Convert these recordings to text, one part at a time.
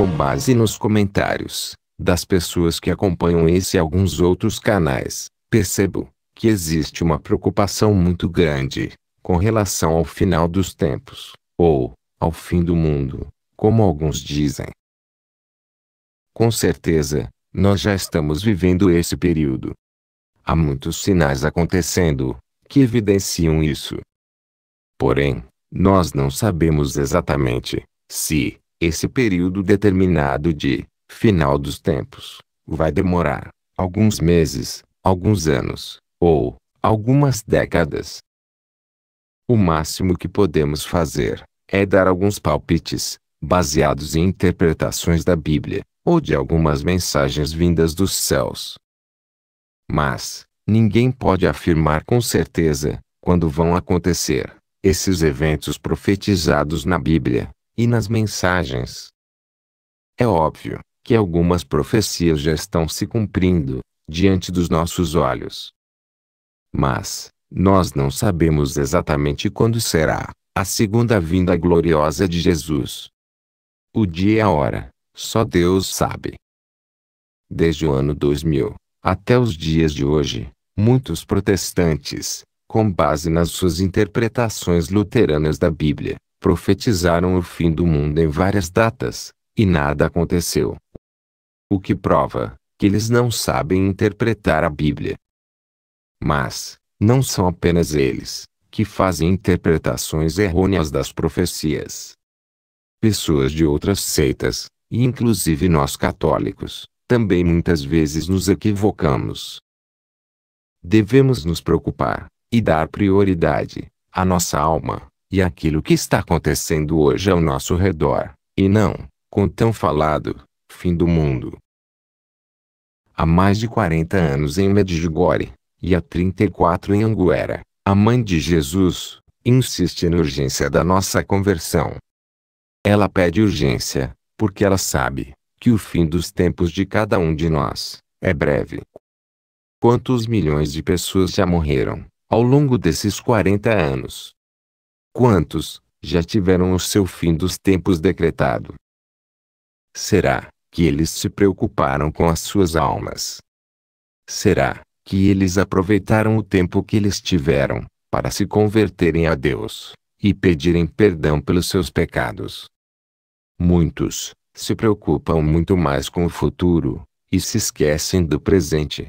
com base nos comentários das pessoas que acompanham esse e alguns outros canais, percebo que existe uma preocupação muito grande com relação ao final dos tempos, ou ao fim do mundo, como alguns dizem. Com certeza, nós já estamos vivendo esse período. Há muitos sinais acontecendo que evidenciam isso. Porém, nós não sabemos exatamente se esse período determinado de final dos tempos vai demorar alguns meses, alguns anos, ou algumas décadas. O máximo que podemos fazer é dar alguns palpites, baseados em interpretações da Bíblia, ou de algumas mensagens vindas dos céus. Mas, ninguém pode afirmar com certeza, quando vão acontecer, esses eventos profetizados na Bíblia, e nas mensagens. É óbvio que algumas profecias já estão se cumprindo diante dos nossos olhos. Mas, nós não sabemos exatamente quando será a segunda vinda gloriosa de Jesus. O dia e a hora, só Deus sabe. Desde o ano 2000 até os dias de hoje, muitos protestantes, com base nas suas interpretações luteranas da Bíblia, profetizaram o fim do mundo em várias datas, e nada aconteceu. O que prova que eles não sabem interpretar a Bíblia. Mas, não são apenas eles que fazem interpretações errôneas das profecias. Pessoas de outras seitas, e inclusive nós católicos, também muitas vezes nos equivocamos. Devemos nos preocupar e dar prioridade à nossa alma e aquilo que está acontecendo hoje ao nosso redor, e não, com tão falado, fim do mundo. Há mais de 40 anos em Medjugorje, e há 34 em Anguera, a mãe de Jesus, insiste na urgência da nossa conversão. Ela pede urgência, porque ela sabe que o fim dos tempos de cada um de nós é breve. Quantos milhões de pessoas já morreram ao longo desses 40 anos? Quantos já tiveram o seu fim dos tempos decretado? Será que eles se preocuparam com as suas almas? Será que eles aproveitaram o tempo que eles tiveram para se converterem a Deus e pedirem perdão pelos seus pecados? Muitos se preocupam muito mais com o futuro e se esquecem do presente.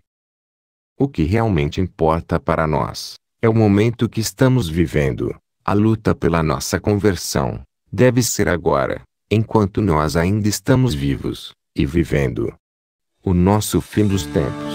O que realmente importa para nós é o momento que estamos vivendo. A luta pela nossa conversão deve ser agora, enquanto nós ainda estamos vivos e vivendo. O nosso fim dos tempos.